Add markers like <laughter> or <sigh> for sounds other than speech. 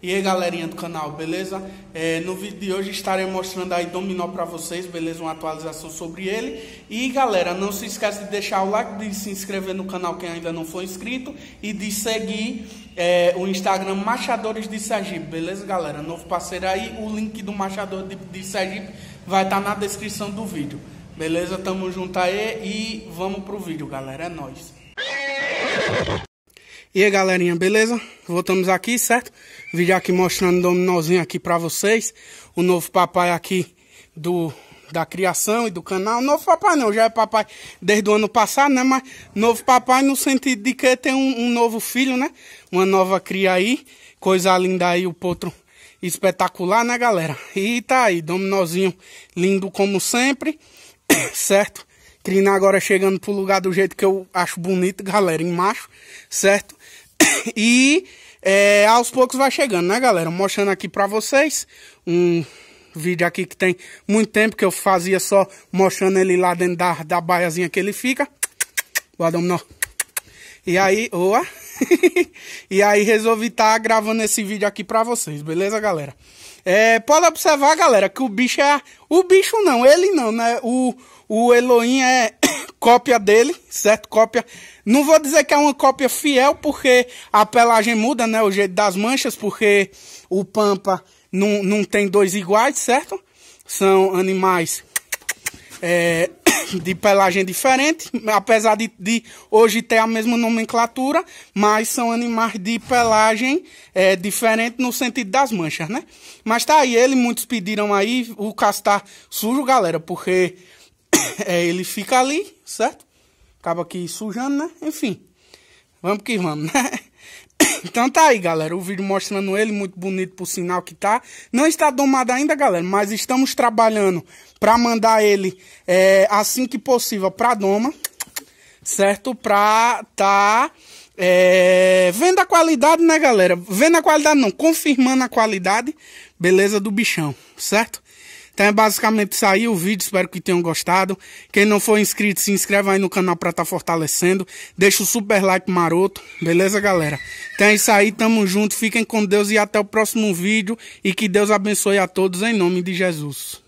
E aí galerinha do canal, beleza? É, no vídeo de hoje estarei mostrando aí Dominó para vocês, beleza? Uma atualização sobre ele E galera, não se esquece de deixar o like, de se inscrever no canal quem ainda não for inscrito E de seguir é, o Instagram Machadores de Sergipe, beleza galera? Novo parceiro aí, o link do Machador de, de Sergipe vai estar tá na descrição do vídeo Beleza? Tamo junto aí e vamos pro vídeo galera, é nóis! E aí galerinha, beleza? Voltamos aqui, certo? Vídeo aqui mostrando o dominózinho aqui pra vocês O novo papai aqui do, da criação e do canal Novo papai não, já é papai desde o ano passado, né? Mas novo papai no sentido de que tem um, um novo filho, né? Uma nova cria aí Coisa linda aí, o potro espetacular, né galera? E tá aí, dominózinho lindo como sempre, <coughs> certo? Trina agora chegando pro lugar do jeito que eu acho bonito, galera, em macho, certo? <coughs> E é, aos poucos vai chegando, né, galera? Mostrando aqui pra vocês um vídeo aqui que tem muito tempo que eu fazia só mostrando ele lá dentro da, da baiazinha que ele fica. Guarda não? E aí, oa... <laughs> e aí resolvi estar tá gravando esse vídeo aqui pra vocês, beleza, galera? É, pode observar, galera, que o bicho é. O bicho não, ele não, né? O, o Elohim é <coughs> cópia dele, certo? Cópia. Não vou dizer que é uma cópia fiel, porque a pelagem muda, né? O jeito das manchas, porque o Pampa não, não tem dois iguais, certo? São animais. É, de pelagem diferente, apesar de, de, hoje ter a mesma nomenclatura, mas são animais de pelagem é, diferente no sentido das manchas, né? Mas tá aí, ele, muitos pediram aí, o castar tá sujo, galera, porque <coughs> é, ele fica ali, certo? Acaba aqui sujando, né? Enfim, vamos que vamos, né? Então tá aí, galera. O vídeo mostrando ele, muito bonito por sinal que tá. Não está domado ainda, galera, mas estamos trabalhando para mandar ele é, assim que possível para doma, certo? Pra tá é, vendo a qualidade, né, galera? Vendo a qualidade não, confirmando a qualidade, beleza, do bichão, certo? Então é basicamente isso aí o vídeo, espero que tenham gostado. Quem não for inscrito, se inscreva aí no canal pra tá fortalecendo. Deixa o super like maroto, beleza galera? Então é isso aí, tamo junto, fiquem com Deus e até o próximo vídeo. E que Deus abençoe a todos em nome de Jesus.